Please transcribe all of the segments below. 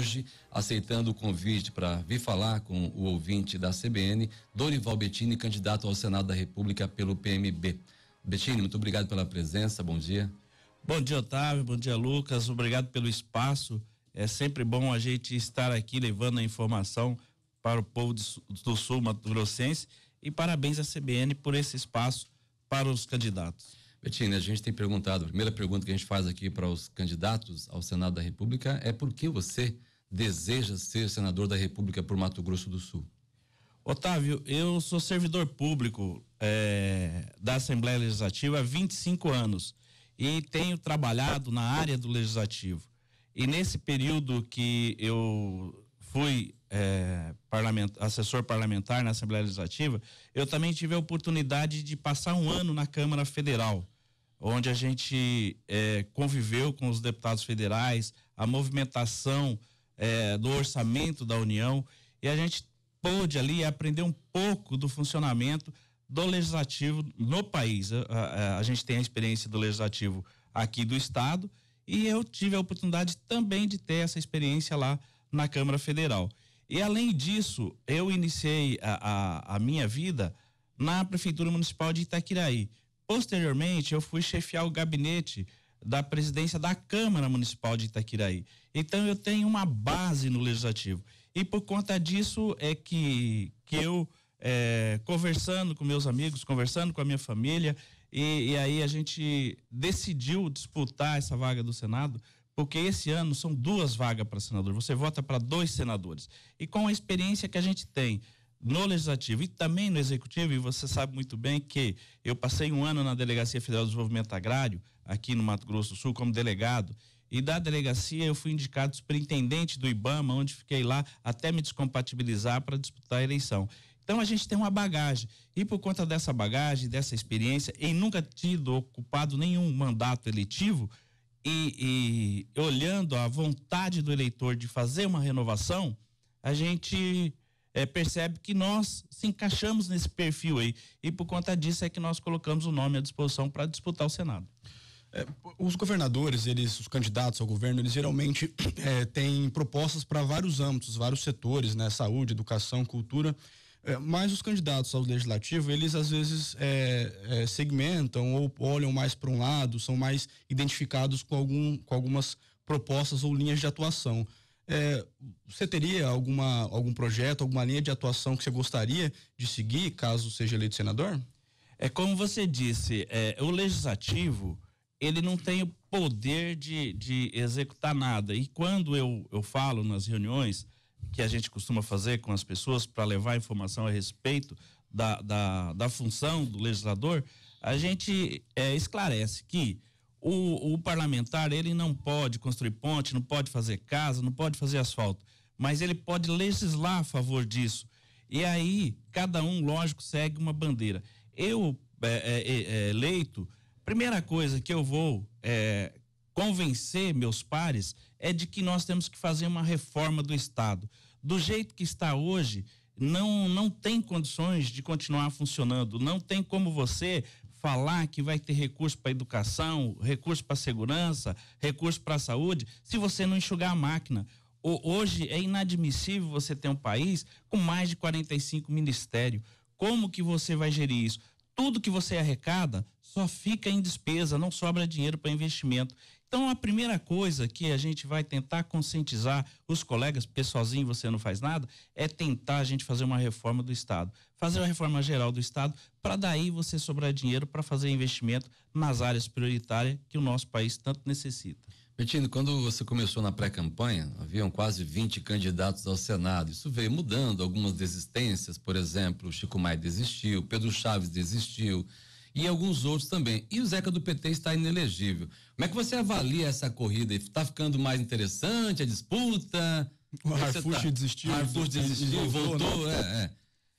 hoje, aceitando o convite para vir falar com o ouvinte da CBN, Dorival Bettini, candidato ao Senado da República pelo PMB. Bettini, muito obrigado pela presença, bom dia. Bom dia, Otávio, bom dia, Lucas, obrigado pelo espaço. É sempre bom a gente estar aqui levando a informação para o povo do Sul Mato Grossense e parabéns à CBN por esse espaço para os candidatos. Betina, a gente tem perguntado, a primeira pergunta que a gente faz aqui para os candidatos ao Senado da República é por que você deseja ser senador da República por Mato Grosso do Sul? Otávio, eu sou servidor público é, da Assembleia Legislativa há 25 anos e tenho trabalhado na área do Legislativo. E nesse período que eu fui é, parlament, assessor parlamentar na Assembleia Legislativa, eu também tive a oportunidade de passar um ano na Câmara Federal, onde a gente é, conviveu com os deputados federais, a movimentação é, do orçamento da União e a gente pôde ali aprender um pouco do funcionamento do legislativo no país. A, a, a, gente tem a experiência do legislativo aqui do estado e eu tive a oportunidade também de ter essa experiência lá na Câmara Federal. E além disso, eu iniciei a, a, a minha vida na Prefeitura Municipal de Itaquiraí. Posteriormente, eu fui chefiar o gabinete da presidência da Câmara Municipal de Itaquiraí. Então eu tenho uma base no legislativo. E por conta disso é que, que eu, é, conversando com meus amigos, conversando com a minha família, e, e, aí a gente decidiu disputar essa vaga do Senado, porque esse ano são duas vagas para senador. Você vota para dois senadores. E com a experiência que a gente tem no legislativo e também no executivo, e você sabe muito bem que eu passei um ano na Delegacia Federal de Desenvolvimento Agrário, aqui no Mato Grosso do Sul, como delegado, e da delegacia eu fui indicado superintendente do IBAMA, onde fiquei lá até me descompatibilizar para disputar a eleição. Então a gente tem uma bagagem. E por conta dessa bagagem, dessa experiência, em nunca tido ocupado nenhum mandato eletivo, e, e olhando a vontade do eleitor de fazer uma renovação, a gente é, percebe que nós se encaixamos nesse perfil aí. E por conta disso é que nós colocamos o nome à disposição para disputar o Senado. É, os governadores, eles, os candidatos ao governo, eles geralmente é, têm propostas para vários âmbitos, vários setores, né? Saúde, educação, cultura. É, mas os candidatos ao legislativo, eles às vezes é, é segmentam ou olham mais para um lado, são mais identificados com, algum, com algumas propostas ou linhas de atuação. É, você teria alguma, algum projeto, alguma linha de atuação que você gostaria de seguir caso seja eleito senador? É como você disse, é, o legislativo ele não tem o poder de, de executar nada. E quando eu, eu falo nas reuniões que a gente costuma fazer com as pessoas para levar informação a respeito da, da, da função do legislador, a gente é, esclarece que o, o, parlamentar, ele não pode construir ponte, não pode fazer casa, não pode fazer asfalto, mas ele pode legislar a favor disso. E aí, cada um, lógico, segue uma bandeira. Eu, é é, é, é, eleito, primeira coisa que eu vou é, convencer meus pares é de que nós temos que fazer uma reforma do Estado. Do jeito que está hoje, não, não tem condições de continuar funcionando. Não tem como você falar que vai ter recurso para educação, recurso para segurança, recurso para saúde, se você não enxugar a máquina. hoje é inadmissível você ter um país com mais de 45 ministérios. Como que você vai gerir isso? Tudo que você arrecada só fica em despesa, não sobra dinheiro para investimento. Então, a primeira coisa que a gente vai tentar conscientizar os colegas, porque sozinho você não faz nada, é tentar a gente fazer uma reforma do Estado. Fazer uma reforma geral do Estado, para daí você sobrar dinheiro para fazer investimento nas áreas prioritárias que o nosso país tanto necessita. Betinho, quando você começou na pré-campanha, haviam quase 20 candidatos ao Senado. Isso veio mudando, algumas desistências, por exemplo, Chico Maia desistiu, Pedro Chaves desistiu e alguns outros também. E o Zeca do PT está inelegível. Como é que você avalia essa corrida? Está ficando mais interessante a disputa? O é Harfuch tá? desistiu. Harfuch desistiu, voltou. Né? voltou é, é.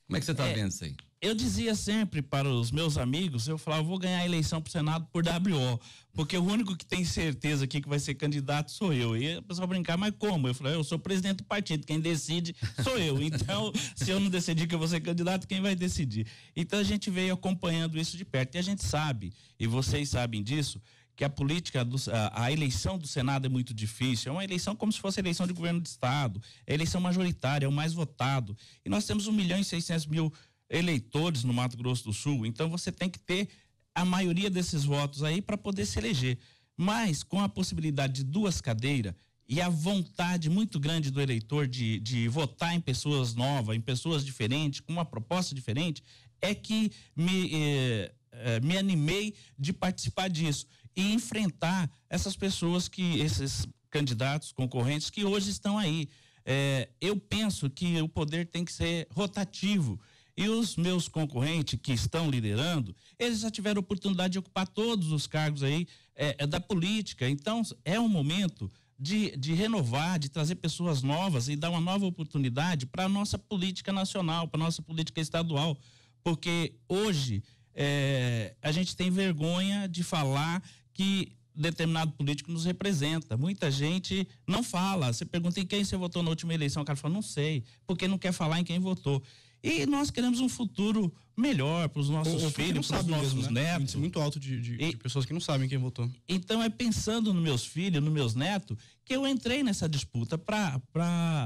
Como é que você está é, vendo isso aí? eu dizia sempre para os meus amigos, eu falava, vou ganhar a eleição para o Senado por WO, porque o único que tem certeza aqui que vai ser candidato sou eu. E a pessoa brincar, mas como? Eu falei, eu sou presidente do partido, quem decide sou eu. Então, se eu não decidir que eu vou ser candidato, quem vai decidir? Então a gente veio acompanhando isso de perto. E a gente sabe, e vocês sabem disso, que a política, do, a, a, eleição do Senado é muito difícil. É uma eleição como se fosse eleição de governo de Estado, é eleição majoritária, é o mais votado. E nós temos 1 milhão e 600 mil eleitores no Mato Grosso do Sul, então você tem que ter a maioria desses votos aí para poder se eleger. Mas com a possibilidade de duas cadeiras e a vontade muito grande do eleitor de, de votar em pessoas novas, em pessoas diferentes, com uma proposta diferente, é que me, eh, eh me animei de participar disso e enfrentar essas pessoas que, esses candidatos concorrentes que hoje estão aí. Eh, eu penso que o poder tem que ser rotativo e os meus concorrentes que estão liderando, eles já tiveram oportunidade de ocupar todos os cargos aí é, é, da política. Então, é um momento de, de, renovar, de trazer pessoas novas e dar uma nova oportunidade para a nossa política nacional, para a nossa política estadual. Porque hoje é, a gente tem vergonha de falar que determinado político nos representa. Muita gente não fala. Você pergunta em quem você votou na última eleição, o cara fala, não sei, porque não quer falar em quem votou. E nós queremos um futuro melhor para os nossos filhos, para os nossos né? netos. Muito alto de, de, e, de, pessoas que não sabem quem votou. Então é pensando nos meus filhos, nos meus netos, que eu entrei nessa disputa para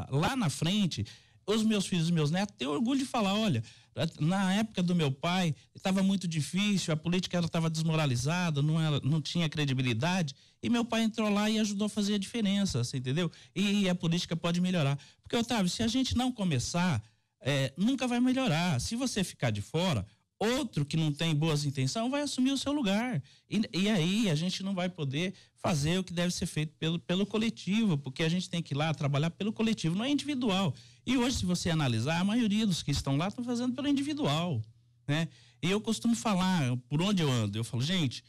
lá na frente os meus filhos e meus netos têm orgulho de falar, olha, na época do meu pai estava muito difícil, a política estava desmoralizada, não, era, não tinha credibilidade, e meu pai entrou lá e ajudou a fazer a diferença, você assim, entendeu? E a política pode melhorar. Porque, Otávio, se a gente não começar é, nunca vai melhorar. Se você ficar de fora, outro que não tem boas intenções vai assumir o seu lugar. E, e, aí a gente não vai poder fazer o que deve ser feito pelo, pelo coletivo, porque a gente tem que ir lá trabalhar pelo coletivo, não é individual. E hoje, se você analisar, a maioria dos que estão lá estão fazendo pelo individual. Né? E eu costumo falar, por onde eu ando, eu falo, gente,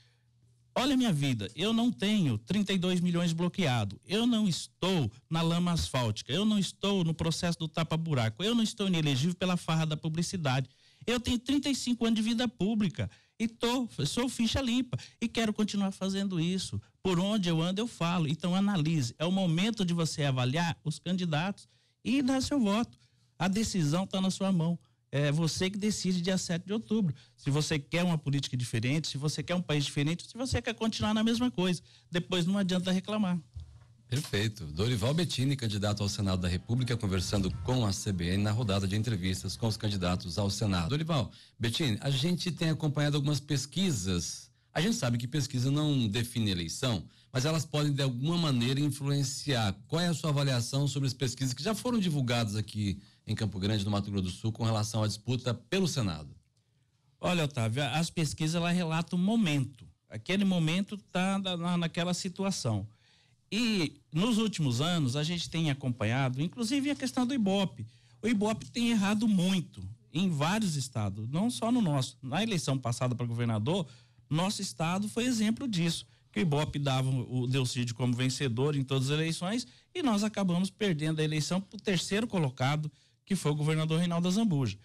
Olha minha vida, eu não tenho 32 milhões bloqueado, eu não estou na lama asfáltica, eu não estou no processo do tapa-buraco, eu não estou inelegível pela farra da publicidade. Eu tenho 35 anos de vida pública e tô, sou ficha limpa e quero continuar fazendo isso. Por onde eu ando, eu falo. Então analise. É o momento de você avaliar os candidatos e dar seu voto. A decisão está na sua mão. É você que decide dia 7 de outubro. Se você quer uma política diferente, se você quer um país diferente, se você quer continuar na mesma coisa. Depois não adianta reclamar. Perfeito. Dorival Bettini, candidato ao Senado da República, conversando com a CBN na rodada de entrevistas com os candidatos ao Senado. Dorival Bettini, a gente tem acompanhado algumas pesquisas. A gente sabe que pesquisa não define eleição, mas elas podem de alguma maneira influenciar. Qual é a sua avaliação sobre as pesquisas que já foram divulgadas aqui em Campo Grande, no Mato Grosso do Sul, com relação à disputa pelo Senado? Olha, Otávio, as pesquisas ela relatam o momento. Aquele momento está na, naquela situação. E nos últimos anos a gente tem acompanhado, inclusive a questão do Ibope. O Ibope tem errado muito em vários estados, não só no nosso. Na eleição passada para governador, nosso estado foi exemplo disso. Que o Ibope dava o Delcídio como vencedor em todas as eleições e nós acabamos perdendo a eleição para o terceiro colocado que foi o governador Reinaldo Azambuja.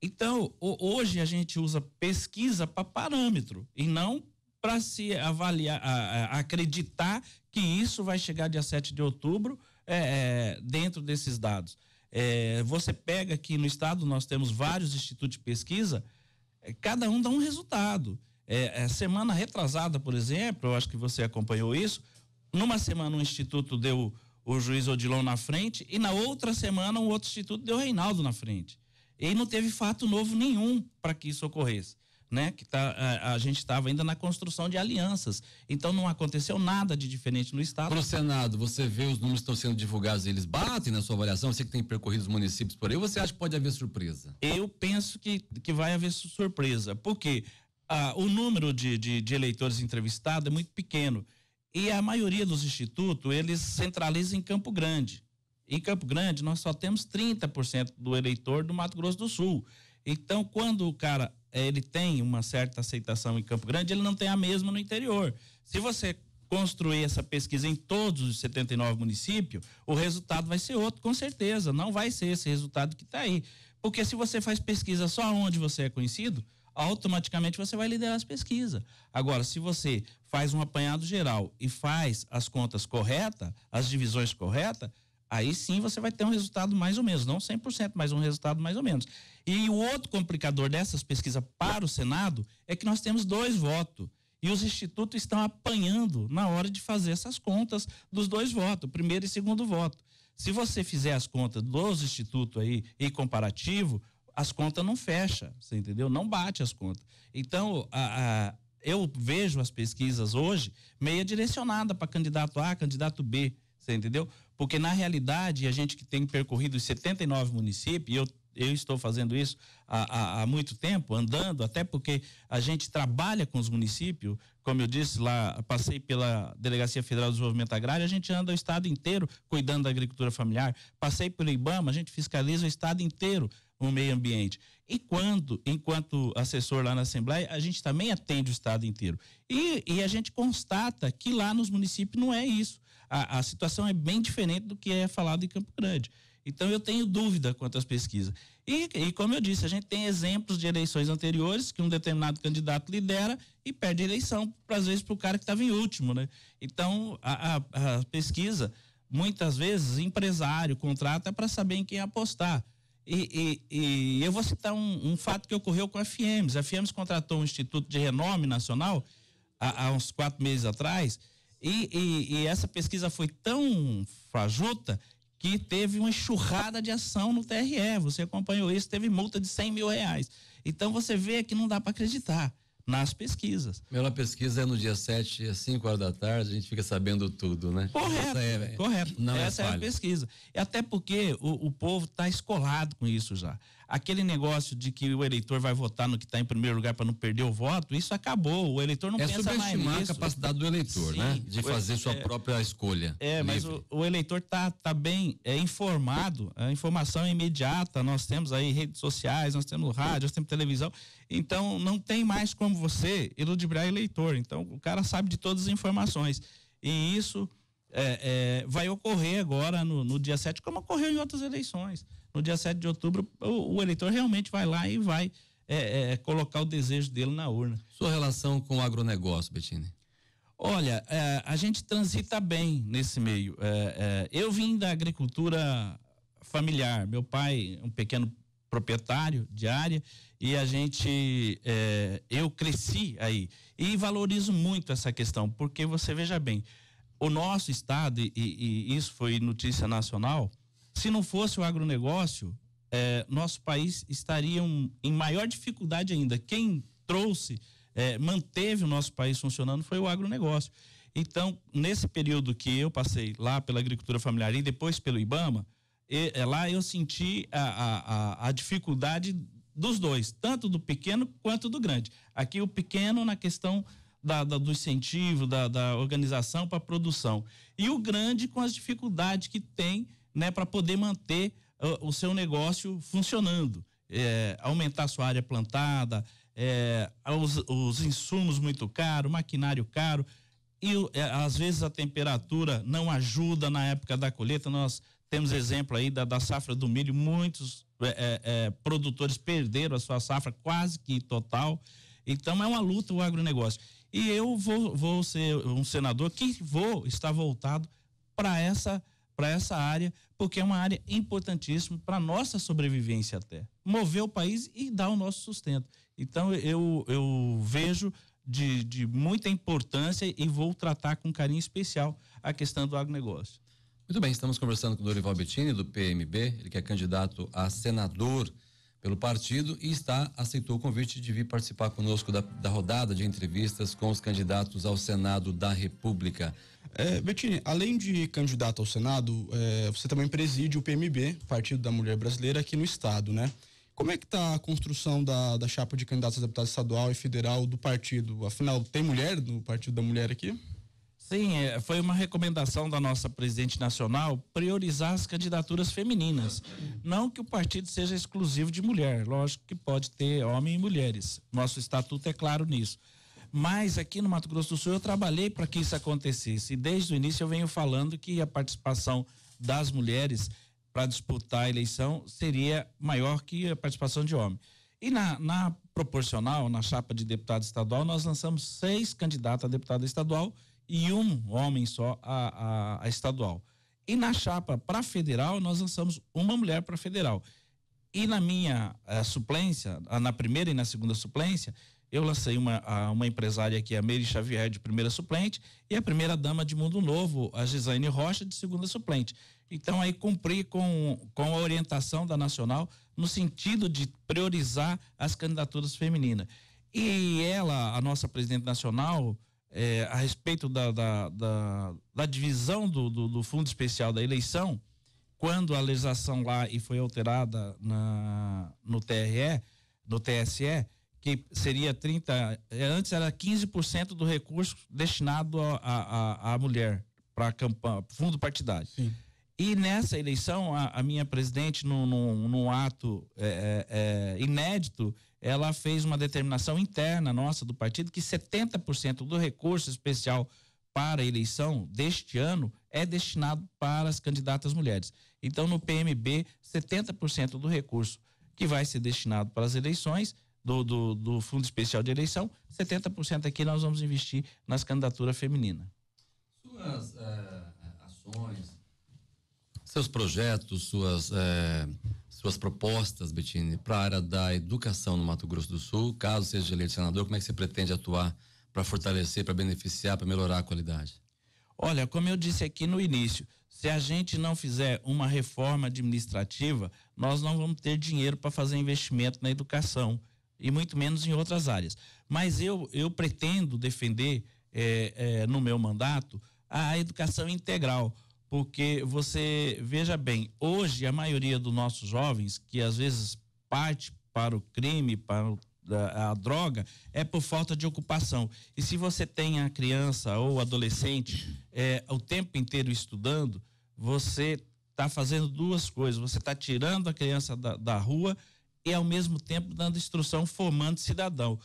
Então, hoje a gente usa pesquisa para parâmetro e não para se avaliar, a, a acreditar que isso vai chegar dia 7 de outubro é, é, dentro desses dados. É, você pega aqui no estado, nós temos vários institutos de pesquisa, é, cada um dá um resultado. É, é, semana retrasada, por exemplo, eu acho que você acompanhou isso, numa semana o um instituto deu o juiz Odilon na frente, e na outra semana um outro instituto deu Reinaldo na frente. E não teve fato novo nenhum para que isso ocorresse. Né, que tá, a, a gente estava ainda na construção de alianças. Então não aconteceu nada de diferente no estado. o Senado, você vê os números que estão sendo divulgados, eles batem na sua avaliação, você que tem percorrido os municípios por aí, você acha que pode haver surpresa? Eu penso que, que vai haver surpresa, porque ah, o número de, de, de eleitores entrevistados é muito pequeno. E a maioria dos institutos, eles centralizam em Campo Grande. Em Campo Grande, nós só temos 30% do eleitor do Mato Grosso do Sul. Então, quando o cara eh, ele tem uma certa aceitação em Campo Grande, ele não tem a mesma no interior. Se você construir essa pesquisa em todos os 79 municípios, o resultado vai ser outro, com certeza. Não vai ser esse resultado que está aí. Porque se você faz pesquisa só onde você é conhecido, automaticamente você vai liderar as pesquisas. Agora, se você faz um apanhado geral e faz as contas corretas, as divisões corretas, aí sim você vai ter um resultado mais ou menos, não 100%, mas um resultado mais ou menos. E o outro complicador dessas pesquisas para o Senado é que nós temos dois votos. E os institutos estão apanhando na hora de fazer essas contas dos dois votos, primeiro e segundo voto. Se você fizer as contas dos institutos aí e comparativo, as contas não fecham, você entendeu? Não bate as contas. Então, a, a, eu vejo as pesquisas hoje meia direcionada para candidato A, candidato B, você entendeu? Porque, na realidade, a gente que tem percorrido os 79 municípios, e eu eu estou fazendo isso há, há, há, muito tempo, andando, até porque a gente trabalha com os municípios, como eu disse lá, passei pela Delegacia Federal do Desenvolvimento Agrário, a gente anda o estado inteiro cuidando da agricultura familiar, passei pelo IBAMA, a gente fiscaliza o estado inteiro o meio ambiente. E quando, enquanto assessor lá na Assembleia, a gente também atende o estado inteiro. E, e a gente constata que lá nos municípios não é isso. A, a situação é bem diferente do que é falado em Campo Grande. Então eu tenho dúvida quanto às pesquisas. E, e, como eu disse, a gente tem exemplos de eleições anteriores que um determinado candidato lidera e perde a eleição, às vezes, para o cara que estava em último, né? Então a, a, a pesquisa, muitas vezes, empresário contrata para saber em quem apostar. E, e, e, eu vou citar um, um, fato que ocorreu com a FEMS. A FEMS contratou um instituto de renome nacional há, há uns quatro meses atrás e, e, essa pesquisa foi tão fajuta que teve uma enxurrada de ação no TRE. Você acompanhou isso, teve multa de 100 mil reais. Então você vê que não dá para acreditar nas pesquisas. Melhor pesquisa é no dia 7, às 5 horas da tarde, a gente fica sabendo tudo, né? Correto, Essa é, correto. Não é Essa é, é a pesquisa. E até porque o, o povo está escolado com isso já. Aquele negócio de que o eleitor vai votar no que está em primeiro lugar para não perder o voto, isso acabou. O eleitor não é pensa mais nisso. É subestimar a capacidade do eleitor, né? Sim, né? De fazer sua é. própria escolha. É, livre. mas o, o, eleitor tá, tá bem é, informado, a informação é imediata. Nós temos aí redes sociais, nós temos rádio, nós temos televisão. Então, não tem mais como você eludibrar é eleitor. Então, o cara sabe de todas as informações. E isso é, é, vai ocorrer agora no, no dia 7, como ocorreu em outras eleições no dia 7 de outubro, o, o eleitor realmente vai lá e vai é, é, colocar o desejo dele na urna. Sua relação com o agronegócio, Bettini? Olha, é, a gente transita bem nesse meio. É, é, eu vim da agricultura familiar. Meu pai, um pequeno proprietário de área e a gente é, eu cresci aí e valorizo muito essa questão porque você veja bem o nosso estado e, e isso foi notícia nacional se não fosse o agronegócio, é, nosso país estaria um, em maior dificuldade ainda. Quem trouxe, é, manteve o nosso país funcionando foi o agronegócio. Então, nesse período que eu passei lá pela agricultura familiar e depois pelo Ibama, e, é, lá eu senti a, a, a dificuldade dos dois, tanto do pequeno quanto do grande. Aqui o pequeno na questão da, da, do incentivo, da, da organização para a produção. E o grande com as dificuldades que tem né, para poder manter uh, o seu negócio funcionando, é, aumentar a sua área plantada, é, os, os, insumos muito caros, maquinário caro e é, às vezes a temperatura não ajuda na época da colheita. Nós temos exemplo aí da, da safra do milho, muitos é, é, é, produtores perderam a sua safra quase que total. Então é uma luta o agronegócio. E eu vou, vou ser um senador que vou estar voltado para essa para essa área, porque é uma área importantíssima para nossa sobrevivência até. Mover o país e dar o nosso sustento. Então eu, eu vejo de, de muita importância e vou tratar com carinho especial a questão do agronegócio. Muito bem, estamos conversando com o Dorival Bettini, do PMB, ele que é candidato a senador pelo partido e está aceitou o convite de vir participar conosco da, da rodada de entrevistas com os candidatos ao Senado da República. É, Bettini, além de candidato ao Senado, é, você também preside o PMB, Partido da Mulher Brasileira, aqui no Estado, né? Como é que está a construção da, da chapa de candidatos a deputado estadual e federal do partido? Afinal, tem mulher no Partido da Mulher aqui? Sim, é, foi uma recomendação da nossa presidente nacional priorizar as candidaturas femininas. Não que o partido seja exclusivo de mulher, lógico que pode ter homem e mulheres. Nosso estatuto é claro nisso mas aqui no Mato Grosso do Sul eu trabalhei para que isso acontecesse. E desde o início eu venho falando que a participação das mulheres para disputar a eleição seria maior que a participação de homem. E na, na, proporcional, na chapa de deputado estadual, nós lançamos seis candidatos a deputado estadual e um homem só a, a, a estadual. E na chapa para federal, nós lançamos uma mulher para federal. E na minha eh, suplência, na primeira e na segunda suplência, eu lancei uma, uma empresária aqui, é a Meire Xavier, de primeira suplente, e a primeira dama de Mundo Novo, a Gisane Rocha, de segunda suplente. Então, aí cumpri com, com a orientação da Nacional no sentido de priorizar as candidaturas femininas. E ela, a nossa presidente nacional, é, a respeito da, da, da, da divisão do, do, do Fundo Especial da Eleição, quando a legislação lá e foi alterada na, no TRE, no TSE, que seria 30, eh, antes era 15% do recurso destinado à mulher para campanha, fundo partidário. Sim. E nessa eleição, a, a minha presidente, num, num, num ato é, é, inédito, ela fez uma determinação interna nossa do partido que 70% do recurso especial para a eleição deste ano é destinado para as candidatas mulheres. Então, no PMB, 70% do recurso que vai ser destinado para as eleições do, do, do Fundo Especial de Eleição, 70% aqui nós vamos investir nas candidaturas femininas. Suas uh, ações, seus projetos, suas, uh, suas propostas, Betine, para a área da educação no Mato Grosso do Sul, caso seja eleito senador, como é que você pretende atuar para fortalecer, para beneficiar, para melhorar a qualidade? Olha, como eu disse aqui no início, se a gente não fizer uma reforma administrativa, nós não vamos ter dinheiro para fazer investimento na educação e muito menos em outras áreas. Mas eu, eu pretendo defender é, é, no meu mandato a educação integral, porque você veja bem, hoje a maioria dos nossos jovens que às vezes parte para o crime, para o a, droga é por falta de ocupação. E se você tem a criança ou adolescente é, o tempo inteiro estudando, você está fazendo duas coisas: você está tirando a criança da, da rua e ao mesmo tempo dando instrução, formando cidadão.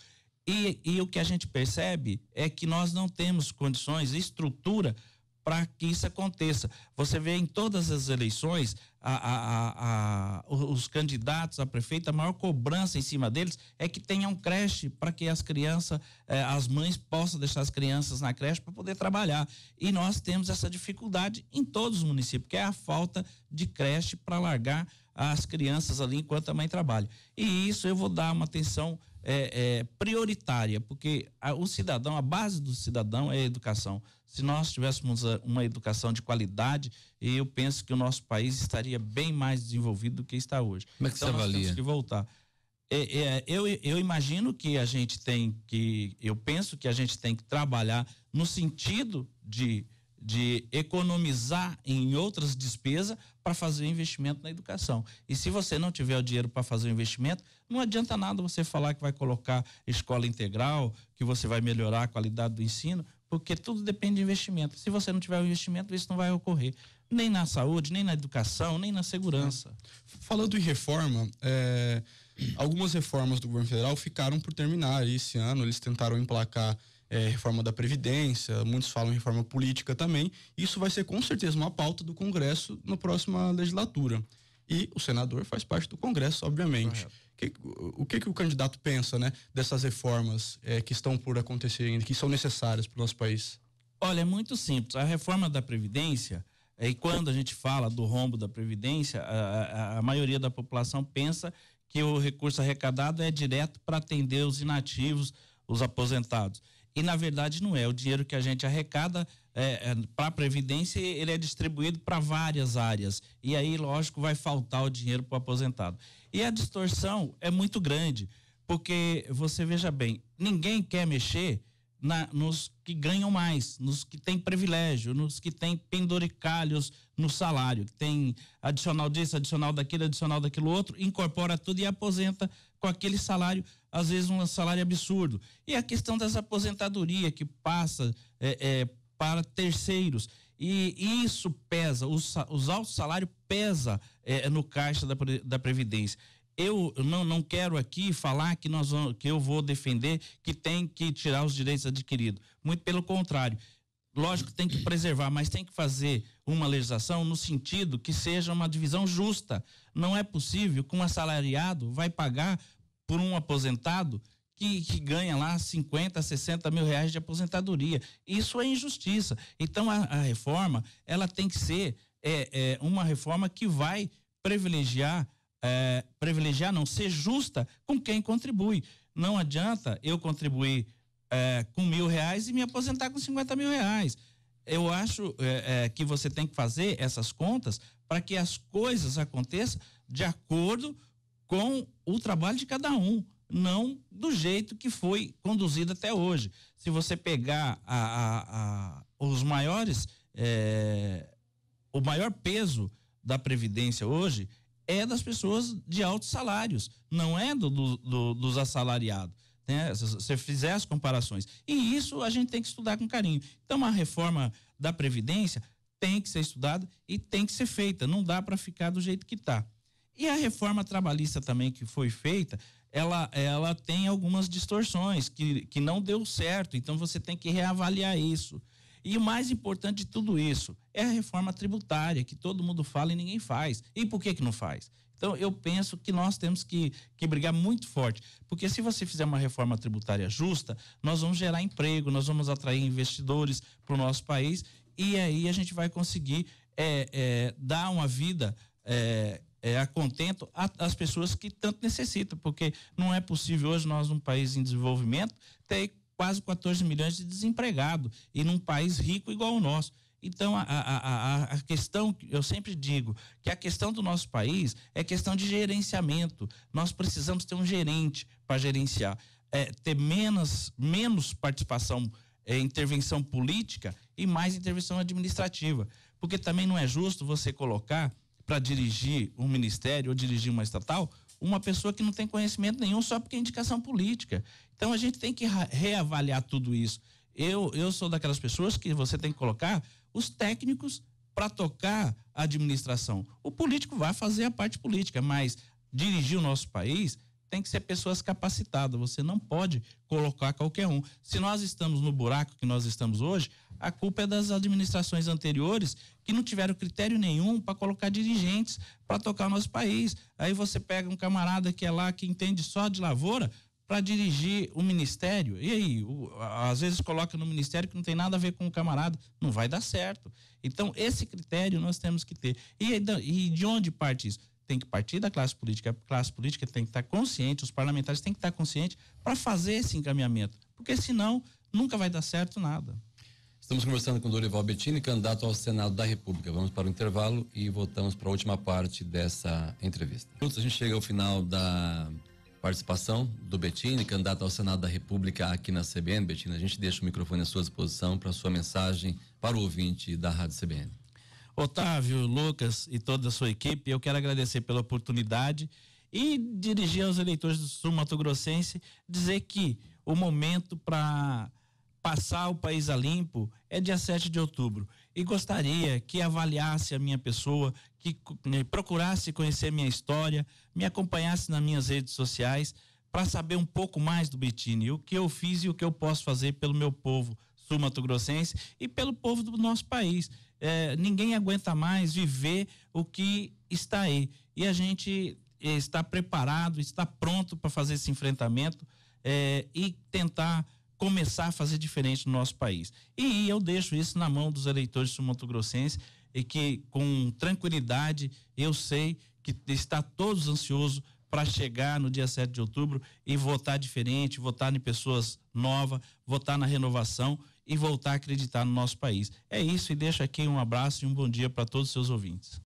E, e o que a gente percebe é que nós não temos condições, estrutura para que isso aconteça. Você vê em todas as eleições a, a, a, os candidatos a prefeito, a maior cobrança em cima deles é que tenham creche para que as crianças, eh, as mães possam deixar as crianças na creche para poder trabalhar. E nós temos essa dificuldade em todos os municípios, que é a falta de creche para largar as crianças ali enquanto a mãe trabalha. E isso eu vou dar uma atenção é, é, prioritária, porque a, o cidadão, a base do cidadão é a educação. Se nós tivéssemos é, uma educação de qualidade, eu penso que o nosso país estaria bem mais desenvolvido do que está hoje. Como é que então, você nós avalia? Temos que voltar. É, é, eu, eu imagino que a gente tem que, eu penso que a gente tem que trabalhar no sentido de de economizar em outras despesas, para fazer o investimento na educação. E se você não tiver o dinheiro para fazer o investimento, não adianta nada você falar que vai colocar escola integral, que você vai melhorar a qualidade do ensino, porque tudo depende de investimento. Se você não tiver o investimento, isso não vai ocorrer. Nem na saúde, nem na educação, nem na segurança. É. Falando em reforma, é, algumas reformas do governo federal ficaram por terminar esse ano. Eles tentaram emplacar é, reforma da Previdência, muitos falam em reforma política também. Isso vai ser com certeza uma pauta do Congresso na próxima legislatura. E o senador faz parte do Congresso, obviamente. Que, o que, que o candidato pensa né, dessas reformas é, que estão por acontecer ainda, que são necessárias para o nosso país? Olha, é muito simples. A reforma da Previdência, é, e quando a gente fala do rombo da Previdência, a, a, a maioria da população pensa que o recurso arrecadado é direto para atender os inativos, os aposentados. E na verdade não é. O dinheiro que a gente arrecada é, é, para a Previdência, ele é distribuído para várias áreas. E aí, lógico, vai faltar o dinheiro para o aposentado. E a distorção é muito grande, porque você veja bem, ninguém quer mexer na, nos que ganham mais, nos que têm privilégio, nos que têm penduricalhos no salário, que tem adicional disso, adicional daquilo, adicional daquilo outro, incorpora tudo e aposenta com aquele salário às vezes um salário absurdo. E a questão das aposentadoria que passa é, é, para terceiros. E isso pesa, os, os altos salários pesa é, no caixa da, da Previdência eu não, não quero aqui falar que, nós vamos, que eu vou defender que tem que tirar os direitos adquiridos. Muito pelo contrário. Lógico que tem que preservar, mas tem que fazer uma legislação no sentido que seja uma divisão justa. Não é possível que um assalariado vai pagar por um aposentado que, que, ganha lá 50, 60 mil reais de aposentadoria. Isso é injustiça. Então a, a reforma ela tem que ser é, é, uma reforma que vai privilegiar, é, privilegiar não, ser justa com quem contribui. Não adianta eu contribuir é, com mil reais e me aposentar com 50 mil reais. Eu acho é, é, que você tem que fazer essas contas para que as coisas aconteçam de acordo com com o trabalho de cada um, não do jeito que foi conduzido até hoje. Se você pegar a, a, a os maiores, é, o maior peso da Previdência hoje é das pessoas de altos salários, não é do, do, do dos assalariados. Né? Se você fizer as comparações. E isso a gente tem que estudar com carinho. Então, a reforma da Previdência tem que ser estudada e tem que ser feita. Não dá para ficar do jeito que está. E a reforma trabalhista também que foi feita, ela, ela tem algumas distorções que, que não deu certo, então você tem que reavaliar isso. E o mais importante de tudo isso é a reforma tributária, que todo mundo fala e ninguém faz. E por que, que não faz? Então, eu penso que nós temos que, que brigar muito forte, porque se você fizer uma reforma tributária justa, nós vamos gerar emprego, nós vamos atrair investidores para o nosso país e aí a gente vai conseguir é, é, dar uma vida. É, é, a contento a, as pessoas que tanto necessitam, porque não é possível hoje nós, num país em desenvolvimento, ter quase 14 milhões de desempregados e num país rico igual o nosso. Então, a, a, a, questão, eu sempre digo, que a questão do nosso país é questão de gerenciamento. Nós precisamos ter um gerente para gerenciar, é, ter menos, menos participação, é, intervenção política e mais intervenção administrativa. Porque também não é justo você colocar para dirigir um ministério ou dirigir uma estatal uma pessoa que não tem conhecimento nenhum só porque é indicação política. Então a gente tem que reavaliar tudo isso. Eu, eu sou daquelas pessoas que você tem que colocar os técnicos para tocar a administração. O político vai fazer a parte política, mas dirigir o nosso país tem que ser pessoas capacitadas. Você não pode colocar qualquer um. Se nós estamos no buraco que nós estamos hoje, a culpa é das administrações anteriores que não tiveram critério nenhum para colocar dirigentes para tocar o nosso país. Aí você pega um camarada que é lá que entende só de lavoura, para dirigir o ministério. E aí, o, às vezes coloca no ministério que não tem nada a ver com o camarada, não vai dar certo. Então, esse critério nós temos que ter. E, e de onde parte isso? Tem que partir da classe política. A classe política tem que estar tá consciente, os parlamentares têm que estar tá conscientes para fazer esse encaminhamento, porque senão nunca vai dar certo nada. Estamos conversando com Dorival Bettini, candidato ao Senado da República. Vamos para o intervalo e voltamos para a última parte dessa entrevista. Juntos a gente chega ao final da participação do Bettini, candidato ao Senado da República aqui na CBN. Bettini, a gente deixa o microfone à sua disposição para a sua mensagem para o ouvinte da Rádio CBN. Otávio, Lucas e toda a sua equipe, eu quero agradecer pela oportunidade e dirigir aos eleitores do Sul Mato Grossense dizer que o momento para passar o país a limpo é dia 7 de outubro. E gostaria que avaliasse a minha pessoa, que procurasse conhecer minha história, me acompanhasse nas minhas redes sociais para saber um pouco mais do Bitini, o que eu fiz e o que eu posso fazer pelo meu povo sul-mato-grossense e pelo povo do nosso país. É, ninguém aguenta mais viver o que está aí. E a gente eh, está preparado, está pronto para fazer esse enfrentamento é, e tentar começar a fazer diferente no nosso país. E eu deixo isso na mão dos eleitores do Mato e que com tranquilidade eu sei que está todos ansiosos para chegar no dia 7 de outubro e votar diferente, votar em pessoas novas, votar na renovação e voltar a acreditar no nosso país. É isso e deixo aqui um abraço e um bom dia para todos os seus ouvintes.